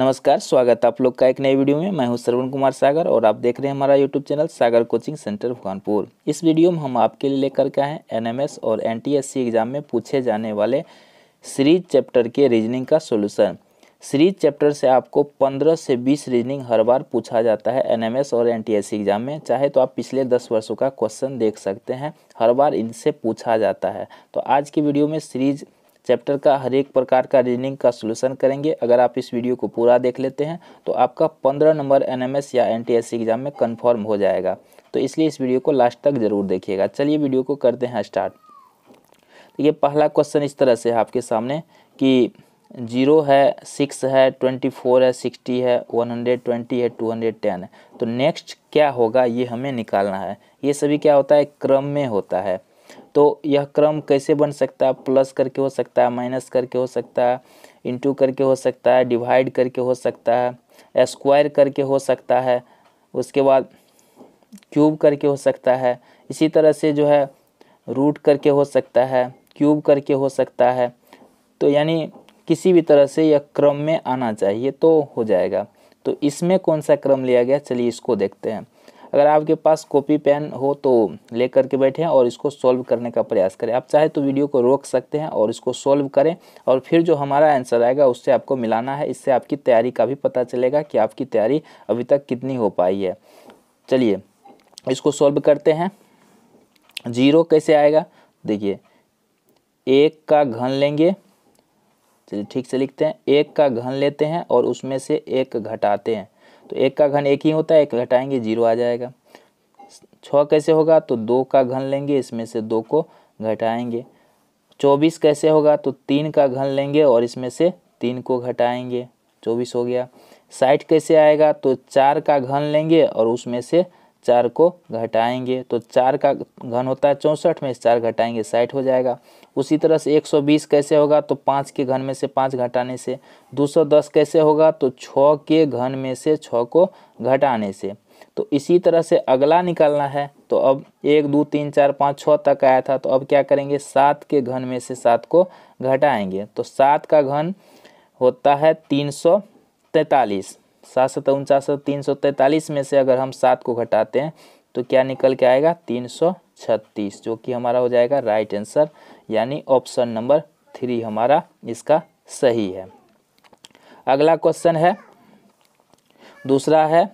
नमस्कार स्वागत आप लोग का एक नए वीडियो में मैं हूं श्रवण कुमार सागर और आप देख रहे हैं हमारा YouTube channel Sagar coaching centre Bhagwanpur इस वीडियो में हम आपके लिए लेकर के आए एनएमएस और एनटीएससी एग्जाम में पूछे जाने वाले सीरीज चैप्टर के रीजनिंग का सोल्यूशन सीरीज चैप्टर से आपको पंद्रह से बीस रीजनिंग हर बार पूछा जाता है एस और सी एग्जाम में चाहे तो आप पिछले दस वर्षों का क्वेश्चन देख सकते हैं हर बार इनसे पूछा जाता है तो आज की वीडियो में सीरीज चैप्टर का हर एक प्रकार का रीजनिंग का सलूशन करेंगे अगर आप इस वीडियो को पूरा देख लेते हैं तो आपका पंद्रह नंबर एनएमएस या एनटीएससी एग्जाम में कन्फर्म हो जाएगा तो इसलिए इस वीडियो को लास्ट तक जरूर देखिएगा चलिए वीडियो को करते हैं स्टार्ट देखिए ये पहला क्वेश्चन इस तरह से है आपके सामने कि जीरो है सिक्स है ट्वेंटी फोर है सिक्सटी है वन हंड्रेड ट्वेंटी है टू हंड्रेड टेन है तो नेक्स्ट क्या होगा ये हमें निकालना है ये सभी क्या होता है क्रम में होता है तो यह क्रम कैसे बन सकता है प्लस करके हो सकता है माइनस करके हो सकता है इंटू करके हो सकता है डिवाइड करके हो सकता है स्क्वायर करके हो सकता है उसके बाद क्यूब करके हो सकता है इसी तरह से जो है रूट करके हो सकता है क्यूब करके हो सकता है तो यानी किसी भी तरह से यह क्रम में आना चाहिए तो हो जाएगा तो इसमें कौन सा क्रम लिया गया चलिए इसको देखते हैं अगर आपके पास कॉपी पेन हो तो ले करके बैठें और इसको सॉल्व करने का प्रयास करें आप चाहे तो वीडियो को रोक सकते हैं और इसको सॉल्व करें और फिर जो हमारा आंसर आएगा उससे आपको मिलाना है इससे आपकी तैयारी का भी पता चलेगा कि आपकी तैयारी अभी तक कितनी हो पाई है चलिए इसको सॉल्व करते हैं जीरो कैसे आएगा देखिए एक का घन लेंगे चलिए ठीक से लिखते हैं एक का घन लेते हैं और उसमें से एक घटाते हैं तो एक का घन एक ही होता है एक घटाएंगे जीरो आ जाएगा छः कैसे होगा तो दो का घन लेंगे इसमें से दो को घटाएंगे चौबीस कैसे होगा तो तीन का घन लेंगे और इसमें से तीन को घटाएंगे चौबीस हो गया साठ कैसे आएगा तो चार का घन लेंगे और उसमें से चार को घटाएंगे तो चार का घन होता है चौंसठ में चार घटाएंगे साठ हो जाएगा उसी तरह से एक सौ बीस कैसे होगा तो पाँच के घन में से पाँच घटाने से दो सौ दस कैसे होगा तो छः के घन में से छः को घटाने से तो इसी तरह से अगला निकालना है तो अब एक दो तीन चार पाँच छः तक आया था तो अब क्या करेंगे सात के घन में से सात को घटाएंगे तो सात का घन होता है तीन सौ तैंतालीस सात सौ उनचास तीन सौ तैंतालीस में से अगर हम सात को घटाते हैं तो क्या निकल के आएगा तीन सौ छत्तीस जो कि हमारा हो जाएगा राइट आंसर यानी ऑप्शन नंबर थ्री हमारा इसका सही है अगला क्वेश्चन है दूसरा है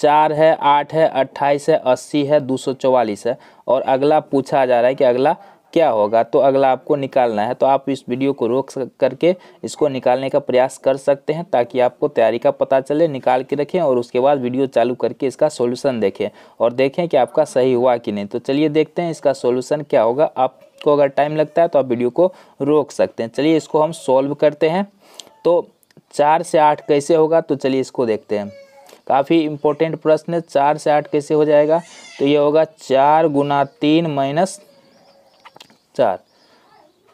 चार है आठ है अट्ठाईस है अस्सी है दो सौ चौवालीस है और अगला पूछा जा रहा है कि अगला क्या होगा तो अगला आपको निकालना है तो आप इस वीडियो को रोक करके इसको निकालने का प्रयास कर सकते हैं ताकि आपको तैयारी का पता चले निकाल के रखें और उसके बाद वीडियो चालू करके इसका सोल्यूसन देखें और देखें कि आपका सही हुआ कि नहीं तो चलिए देखते हैं इसका सोल्यूसन क्या होगा आपको अगर टाइम लगता है तो आप वीडियो को रोक सकते हैं चलिए इसको हम सॉल्व करते हैं तो चार से आठ कैसे होगा तो चलिए इसको देखते हैं काफ़ी इम्पोर्टेंट प्रश्न है चार से आठ कैसे हो जाएगा तो ये होगा चार गुना तीन माइनस चार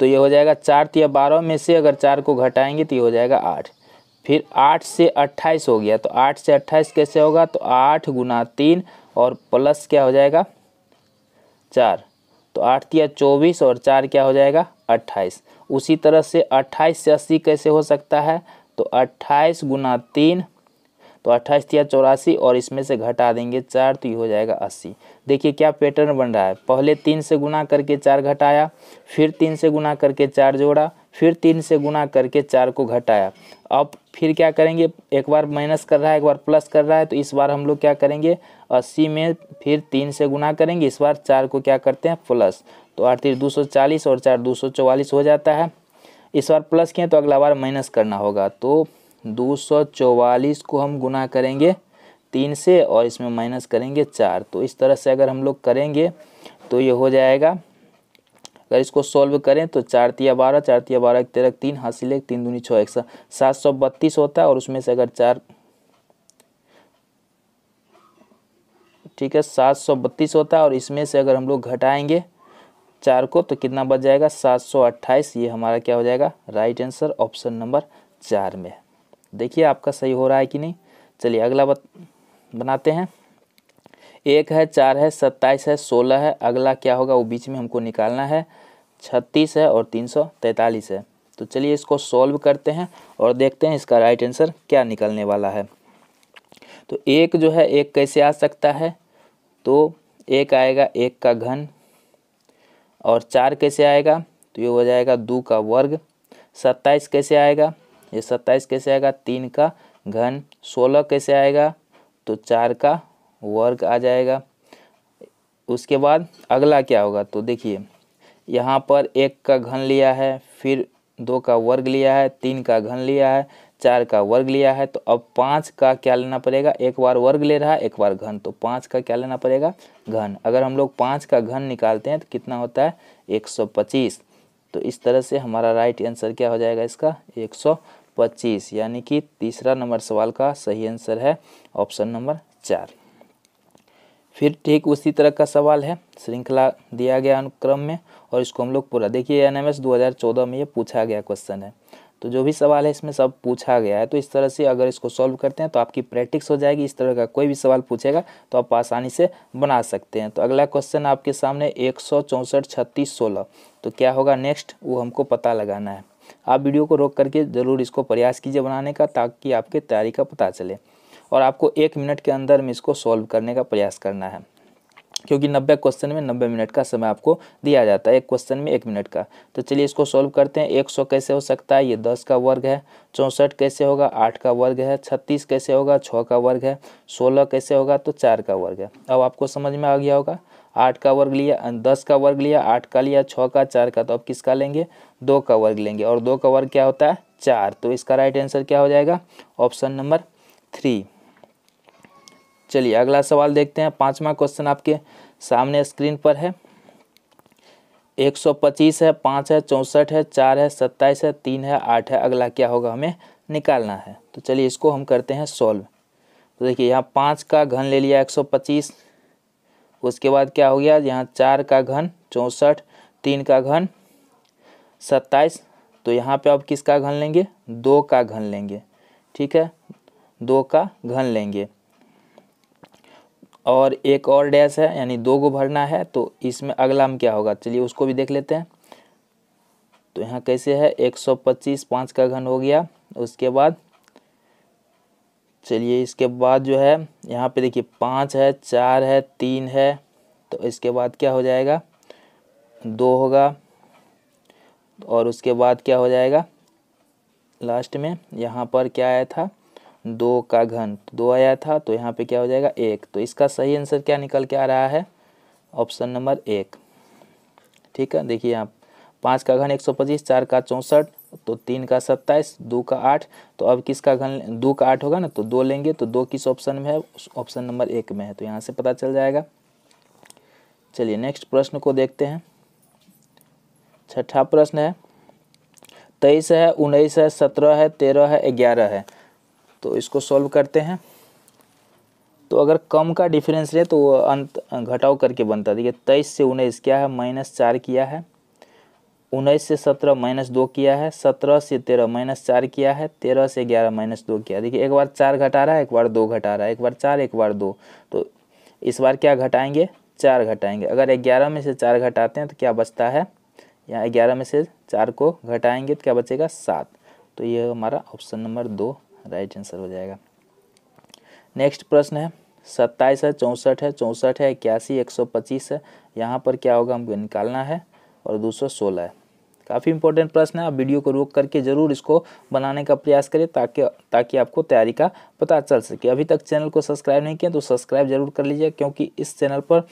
तो ये हो जाएगा चार या बारह में से अगर चार को घटाएंगे तो ये हो जाएगा आठ फिर आठ से अट्ठाईस हो गया तो आठ से अट्ठाईस कैसे होगा तो आठ गुना तीन और प्लस क्या हो जाएगा चार तो आठ या चौबीस और चार क्या हो जाएगा अट्ठाईस उसी तरह से अट्ठाईस से अस्सी कैसे हो सकता है तो अट्ठाईस गुना तीन तो अट्ठाईस या चौरासी और इसमें से घटा देंगे चार तो ये हो जाएगा अस्सी देखिए क्या पैटर्न बन रहा है पहले तीन से गुना करके चार घटाया फिर तीन से गुना करके चार जोड़ा फिर तीन से गुना करके चार को घटाया अब फिर क्या करेंगे एक बार माइनस कर रहा है एक बार प्लस कर रहा है तो इस बार हम लोग क्या करेंगे अस्सी में फिर तीन से गुना करेंगे इस बार चार को क्या करते हैं प्लस तो अड़तीस दो सौ चालीस और चार दो सौ चौवालीस हो जाता है इस बार प्लस किए तो अगला बार माइनस करना होगा तो दो सौ चौवालीस को हम गुना करेंगे तीन से और इसमें माइनस करेंगे चार तो इस तरह से अगर हम लोग करेंगे तो ये हो जाएगा अगर इसको सॉल्व करें तो चार तिया बारह चार तिया बारह एक तेरह तीन हासिल एक तीन दूनी छः एक सात सौ बत्तीस होता है और उसमें से अगर चार ठीक है सात सौ बत्तीस होता है और इसमें से अगर हम लोग घटाएंगे चार को तो कितना बच जाएगा सात सौ अट्ठाईस ये हमारा क्या हो जाएगा राइट आंसर ऑप्शन नंबर चार में देखिए आपका सही हो रहा है कि नहीं चलिए अगला बत, बनाते हैं एक है चार है सत्ताईस है सोलह है अगला क्या होगा वो बीच में हमको निकालना है छत्तीस है और तीन सौ तैंतालीस है तो चलिए इसको सॉल्व करते हैं और देखते हैं इसका राइट आंसर क्या निकलने वाला है तो एक जो है एक कैसे आ सकता है तो एक आएगा एक का घन और चार कैसे आएगा तो ये हो जाएगा दो का वर्ग सत्ताईस कैसे आएगा ये सत्ताईस कैसे आएगा तीन का घन सोलह कैसे आएगा तो चार का वर्ग आ जाएगा उसके बाद अगला क्या होगा तो देखिए यहाँ पर एक का घन लिया है फिर दो का वर्ग लिया है तीन का घन लिया है चार का वर्ग लिया है तो अब पाँच का क्या लेना पड़ेगा एक बार वर्ग ले रहा है एक बार घन तो पाँच का क्या लेना पड़ेगा घन अगर हम लोग पाँच का घन निकालते हैं तो कितना होता है एक सौ पच्चीस तो इस तरह से हमारा राइट आंसर क्या हो जाएगा इसका एक सौ पच्चीस यानी कि तीसरा नंबर सवाल का सही आंसर है ऑप्शन नंबर चार फिर ठीक उसी तरह का सवाल है श्रृंखला दिया गया अनुक्रम में और इसको हम लोग पूरा देखिए एन एम एस दो हज़ार चौदह में ये पूछा गया क्वेश्चन है तो जो भी सवाल है इसमें सब पूछा गया है तो इस तरह से अगर इसको सॉल्व करते हैं तो आपकी प्रैक्टिस हो जाएगी इस तरह का कोई भी सवाल पूछेगा तो आप आसानी से बना सकते हैं तो अगला क्वेश्चन आपके सामने एक सौ चौंसठ छत्तीस सोलह तो क्या होगा नेक्स्ट वो हमको पता लगाना है आप वीडियो को रोक करके ज़रूर इसको प्रयास कीजिए बनाने का ताकि आपके तैयारी का पता चले और आपको एक मिनट के अंदर में इसको सॉल्व करने का प्रयास करना है क्योंकि नब्बे क्वेश्चन में नब्बे मिनट का समय आपको दिया जाता है एक क्वेश्चन में एक मिनट का तो चलिए इसको सॉल्व करते हैं एक सौ कैसे हो सकता है ये दस का वर्ग है चौंसठ कैसे होगा आठ का वर्ग है छत्तीस कैसे होगा छः का वर्ग है सोलह कैसे होगा तो चार का वर्ग है अब आपको समझ में आ गया होगा आठ का वर्ग लिया दस का वर्ग लिया आठ का लिया छः का चार का तो अब किसका लेंगे दो का वर्ग लेंगे और दो का वर्ग क्या होता है चार तो इसका राइट आंसर क्या हो जाएगा ऑप्शन नंबर थ्री चलिए अगला सवाल देखते हैं पाँचवा क्वेश्चन आपके सामने स्क्रीन पर है एक सौ पच्चीस है पाँच है चौंसठ है चार है सत्ताईस है तीन है आठ है अगला क्या होगा हमें निकालना है तो चलिए इसको हम करते हैं सॉल्व तो देखिए यहाँ पाँच का घन ले लिया एक सौ पच्चीस उसके बाद क्या हो गया यहाँ चार का घन चौंसठ तीन का घन सत्ताईस तो यहाँ पे आप किसका घन लेंगे दो का घन लेंगे ठीक है दो का घन लेंगे और एक और डैश है यानी दो को भरना है तो इसमें अगला में क्या होगा चलिए उसको भी देख लेते हैं तो यहाँ कैसे है एक सौ पच्चीस पाँच का घन हो गया उसके बाद चलिए इसके बाद जो है यहाँ पे देखिए पाँच है चार है तीन है तो इसके बाद क्या हो जाएगा दो होगा और उसके बाद क्या हो जाएगा लास्ट में यहाँ पर क्या आया था दो का घन तो दो आया था तो यहाँ पे क्या हो जाएगा एक तो इसका सही आंसर क्या निकल के आ रहा है ऑप्शन नंबर एक ठीक है देखिए आप पाँच का घन एक सौ पच्चीस चार का चौंसठ तो तीन का सत्ताईस दो का आठ तो अब किसका घन दो का आठ होगा ना तो दो लेंगे तो दो किस ऑप्शन में है ऑप्शन नंबर एक में है तो यहाँ से पता चल जाएगा चलिए नेक्स्ट प्रश्न को देखते हैं छठा प्रश्न है तेईस है उन्नीस है सत्रह है तेरह है ग्यारह है तो इसको सॉल्व करते हैं तो अगर कम का डिफरेंस ले तो वो अंत घटाव करके बनता है देखिए तेईस से उन्नीस क्या है माइनस चार किया है उन्नीस से सत्रह माइनस दो किया है सत्रह से तेरह माइनस चार किया है तेरह से ग्यारह माइनस दो किया देखिए एक बार चार घटा रहा है एक बार दो घटा रहा है एक बार चार एक बार दो तो इस बार क्या घटाएंगे चार घटाएंगे अगर ग्यारह में से चार घटाते हैं तो क्या बचता है यहाँ ग्यारह में से चार को घटाएंगे तो क्या बचेगा सात तो ये हमारा ऑप्शन नंबर दो राइट आंसर हो जाएगा नेक्स्ट प्रश्न है सत्ताईस है चौंसठ है चौंसठ है इक्यासी एक सौ पच्चीस है यहाँ पर क्या होगा हमको निकालना है और दो सौ सोलह है काफ़ी इंपॉर्टेंट प्रश्न है आप वीडियो को रोक करके ज़रूर इसको बनाने का प्रयास करें ताकि ताकि आपको तैयारी का पता चल सके अभी तक चैनल को सब्सक्राइब नहीं किया तो सब्सक्राइब जरूर कर लीजिए क्योंकि इस चैनल पर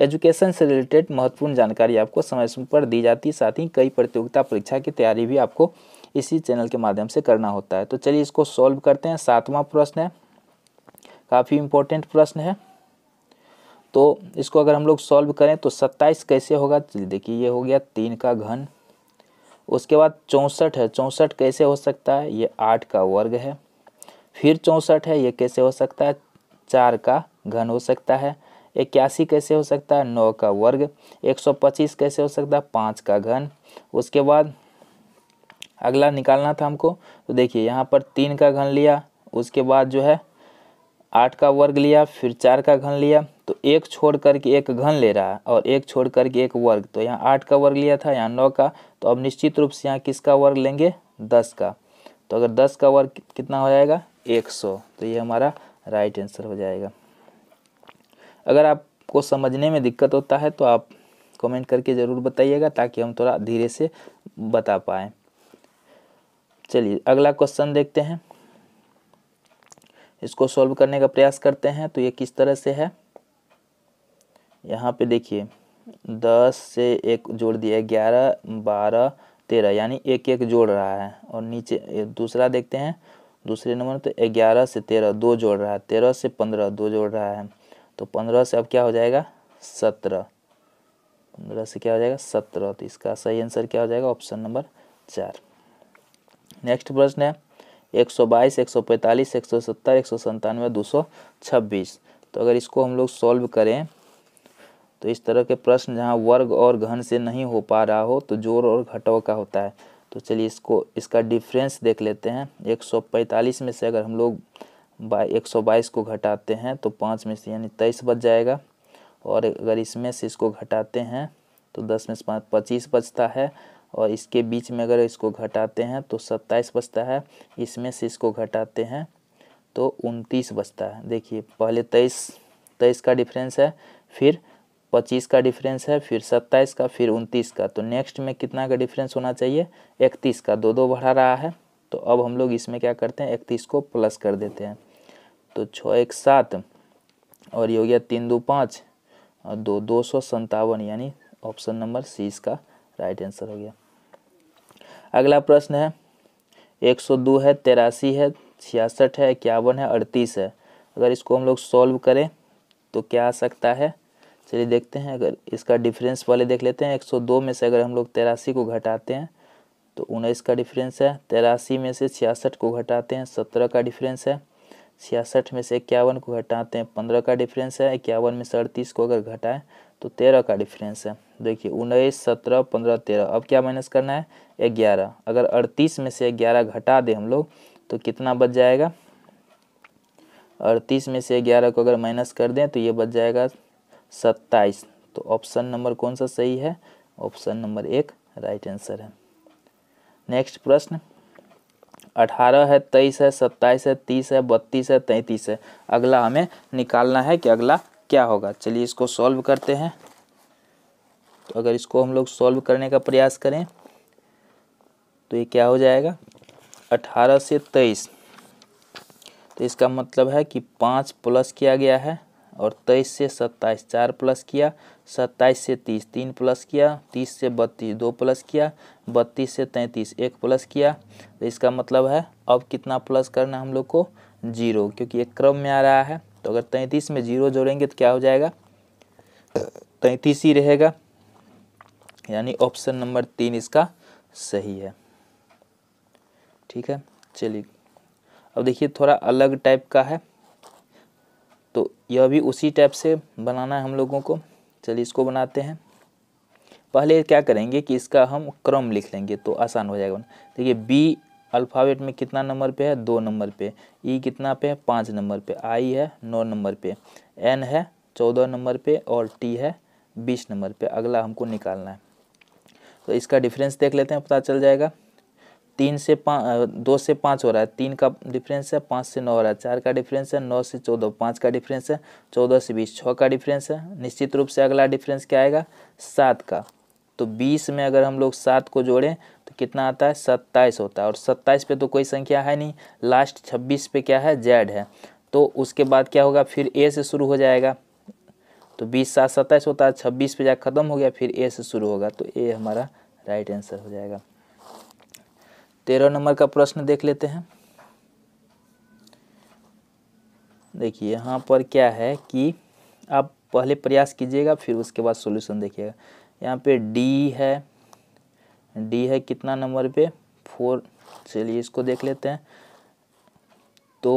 एजुकेशन से रिलेटेड महत्वपूर्ण जानकारी आपको समय समय पर दी जाती है साथ ही कई प्रतियोगिता परीक्षा की तैयारी भी आपको इसी चैनल के माध्यम से करना होता है तो चलिए इसको सॉल्व करते हैं सातवां प्रश्न है काफ़ी इम्पोर्टेंट प्रश्न है तो इसको अगर हम लोग सॉल्व करें तो सत्ताईस कैसे होगा देखिए ये हो गया तीन का घन उसके बाद चौंसठ है चौंसठ कैसे हो सकता है ये आठ का वर्ग है फिर चौंसठ है ये कैसे हो सकता है चार का घन हो सकता है इक्यासी कैसे हो सकता है नौ का वर्ग एक सौ पच्चीस कैसे हो सकता है पाँच का घन उसके बाद अगला निकालना था हमको तो देखिए यहाँ पर तीन का घन लिया उसके बाद जो है आठ का वर्ग लिया फिर चार का घन लिया तो एक छोड़ करके एक घन ले रहा है और एक छोड़ करके एक वर्ग तो यहाँ आठ का वर्ग लिया था यहाँ नौ का तो अब निश्चित रूप से यहाँ किसका वर्ग लेंगे दस का तो अगर दस का वर्ग कितना हो जाएगा एक सौ तो ये हमारा राइट आंसर हो जाएगा अगर आपको समझने में दिक्कत होता है तो आप कमेंट करके ज़रूर बताइएगा ताकि हम थोड़ा धीरे से बता पाएँ चलिए अगला क्वेश्चन देखते हैं इसको सॉल्व करने का प्रयास करते हैं तो ये किस तरह से है यहाँ पे देखिए दस से एक जोड़ दिया ग्यारह बारह तेरह यानी एक एक जोड़ रहा है और नीचे दूसरा देखते हैं दूसरे नंबर तो ग्यारह से तेरह दो जोड़ रहा है तेरह से पंद्रह दो जोड़ रहा है तो पंद्रह से अब क्या हो जाएगा सत्रह पंद्रह से क्या हो जाएगा सत्रह तो इसका सही आंसर क्या हो जाएगा ऑप्शन नंबर चार नेक्स्ट प्रश्न है एक सौ बाईस एक सौ पैंतालीस एक सौ सत्तर एक सौ संतानवे दो सौ छब्बीस तो अगर इसको हम लोग सॉल्व करें तो इस तरह के प्रश्न जहाँ वर्ग और घन से नहीं हो पा रहा हो तो जोड़ और घटाव का होता है तो चलिए इसको इसका डिफरेंस देख लेते हैं 145 में से अगर हम लोग बाई एक को घटाते हैं तो पाँच में से यानी तेईस बच जाएगा और अगर इसमें से इसको घटाते हैं तो दस में से पाँच पच्चीस बचता है और इसके बीच में अगर इसको घटाते हैं तो सत्ताईस बचता है इसमें से इसको घटाते हैं तो उनतीस बचता है देखिए पहले तेईस तेईस का डिफरेंस है फिर पच्चीस का डिफरेंस है फिर सत्ताईस का फिर उनतीस का तो नेक्स्ट में कितना का डिफरेंस होना चाहिए इकतीस का दो दो बढ़ा रहा है तो अब हम लोग इसमें क्या करते हैं इकतीस को प्लस कर देते हैं तो छः एक सात और ये हो गया तीन दो पाँच और दो दो सौ संतावन यानी ऑप्शन नंबर सी इसका राइट आंसर हो गया अगला प्रश्न है एक सौ दो है तेरासी है छियासठ है इक्यावन है अड़तीस है अगर इसको हम लोग सॉल्व करें तो क्या आ सकता है चलिए देखते हैं अगर इसका डिफरेंस वाले देख लेते हैं एक सौ दो में से अगर हम लोग तेरासी को घटाते हैं तो उन्नीस का डिफरेंस है तेरासी में से छियासठ को घटाते हैं सत्रह का डिफरेंस है छियासठ में से इक्यावन को घटाते हैं पंद्रह का डिफरेंस है इक्यावन में से अड़तीस को अगर घटाएं तो तेरह का डिफरेंस है देखिए उन्नीस सत्रह पंद्रह तेरह अब क्या माइनस करना है ग्यारह अगर अड़तीस में से ग्यारह घटा दें हम लोग तो कितना बच जाएगा अड़तीस में से ग्यारह को अगर माइनस कर दें तो ये बच जाएगा सत्ताईस तो ऑप्शन नंबर कौन सा सही है ऑप्शन नंबर एक राइट आंसर है नेक्स्ट प्रश्न अठारह है तेईस है सत्ताईस है तीस है बत्तीस है तैंतीस है अगला हमें निकालना है कि अगला क्या होगा चलिए इसको सॉल्व करते हैं तो अगर इसको हम लोग सॉल्व करने का प्रयास करें तो ये क्या हो जाएगा अठारह से तेईस तो इसका मतलब है कि पाँच प्लस किया गया है और तेईस से सत्ताईस चार प्लस किया सत्ताईस से तीस तीन प्लस किया तीस से बत्तीस दो प्लस किया बत्तीस से तैंतीस एक प्लस किया तो इसका मतलब है अब कितना प्लस करना हम लोग को जीरो क्योंकि एक क्रम में आ रहा है तो अगर तैंतीस में जीरो जोड़ेंगे तो क्या हो जाएगा तैंतीस ही रहेगा यानी ऑप्शन नंबर तीन इसका सही है ठीक है चलिए अब देखिए थोड़ा अलग टाइप का है तो यह भी उसी टाइप से बनाना है हम लोगों को चलिए इसको बनाते हैं पहले क्या करेंगे कि इसका हम क्रम लिख लेंगे तो आसान हो जाएगा देखिए बी अल्फ़ाबेट में कितना नंबर पे है दो नंबर पे ई कितना पे है पाँच नंबर पे आई है नौ नंबर पे एन है चौदह नंबर पे और टी है बीस नंबर पे अगला हमको निकालना है तो इसका डिफरेंस देख लेते हैं पता चल जाएगा तीन से पाँच दो से पाँच हो रहा है तीन का डिफरेंस है पाँच से नौ हो रहा है चार का डिफरेंस है नौ से चौदह पाँच का डिफरेंस है चौदह से बीस छः का डिफरेंस है निश्चित रूप से अगला डिफरेंस क्या आएगा सात का तो बीस में अगर हम लोग सात को जोड़ें कितना आता है सत्ताईस होता है और सत्ताईस पे तो कोई संख्या है नहीं लास्ट छब्बीस पे क्या है जेड है तो उसके बाद क्या होगा फिर ए से शुरू हो जाएगा तो बीस सात सत्ताईस होता है छब्बीस पे जाकर ख़त्म हो गया फिर ए से शुरू होगा तो ए हमारा राइट आंसर हो जाएगा तेरह नंबर का प्रश्न देख लेते हैं देखिए यहाँ पर क्या है कि आप पहले प्रयास कीजिएगा फिर उसके बाद सॉल्यूशन देखिएगा यहाँ पे डी है डी है कितना नंबर पे फोर चलिए इसको देख लेते हैं तो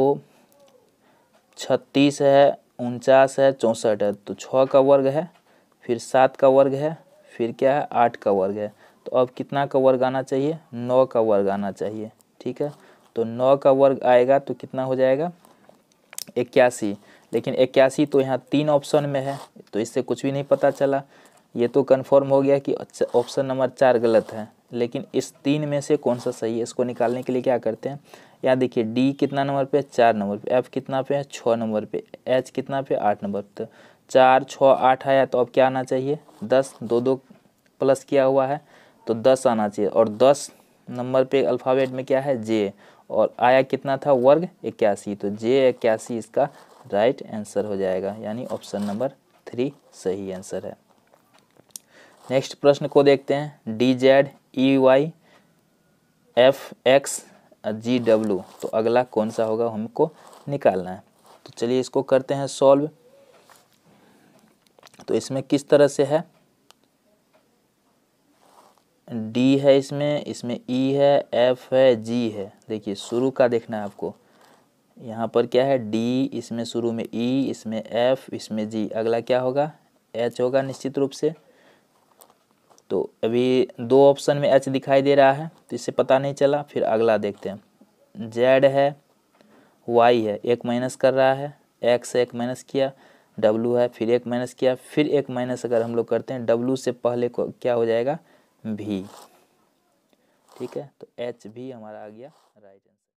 छत्तीस है उनचास है चौंसठ है तो छः का वर्ग है फिर सात का वर्ग है फिर क्या है आठ का वर्ग है तो अब कितना का वर्ग आना चाहिए नौ का वर्ग आना चाहिए ठीक है तो नौ का वर्ग आएगा तो कितना हो जाएगा इक्यासी लेकिन इक्यासी तो यहाँ तीन ऑप्शन में है तो इससे कुछ भी नहीं पता चला ये तो कन्फर्म हो गया कि ऑप्शन अच्छा, नंबर चार गलत है लेकिन इस तीन में से कौन सा सही है इसको निकालने के लिए क्या करते हैं यहाँ देखिए डी कितना नंबर पे चार नंबर पे एफ कितना पे है छः नंबर पे एच कितना पे आठ नंबर पे चार छः आठ आया तो अब क्या आना चाहिए दस दो दो प्लस किया हुआ है तो दस आना चाहिए और दस नंबर पे अल्फ़ाबेट में क्या है जे और आया कितना था वर्ग इक्यासी तो जे इक्यासी इसका राइट आंसर हो जाएगा यानी ऑप्शन नंबर थ्री सही आंसर है नेक्स्ट प्रश्न को देखते हैं D Z E Y F X G W तो अगला कौन सा होगा हमको निकालना है तो चलिए इसको करते हैं सॉल्व तो इसमें किस तरह से है डी है इसमें इसमें ई e है एफ है जी है देखिए शुरू का देखना है आपको यहाँ पर क्या है डी इसमें शुरू में ई e, इसमें एफ इसमें जी अगला क्या होगा एच होगा निश्चित रूप से तो अभी दो ऑप्शन में एच दिखाई दे रहा है तो इससे पता नहीं चला फिर अगला देखते हैं जेड है वाई है एक माइनस कर रहा है एक्स एक माइनस किया डब्लू है फिर एक माइनस किया फिर एक माइनस अगर हम लोग करते हैं डब्लू से पहले को क्या हो जाएगा भी ठीक है तो एच भी हमारा आ गया राइट